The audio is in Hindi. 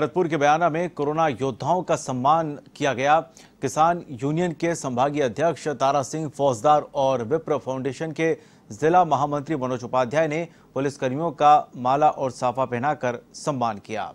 भरतपुर के बयाना में कोरोना योद्धाओं का सम्मान किया गया किसान यूनियन के संभागीय अध्यक्ष तारा सिंह फौजदार और विप्र फाउंडेशन के जिला महामंत्री मनोज उपाध्याय ने पुलिसकर्मियों का माला और साफा पहनाकर सम्मान किया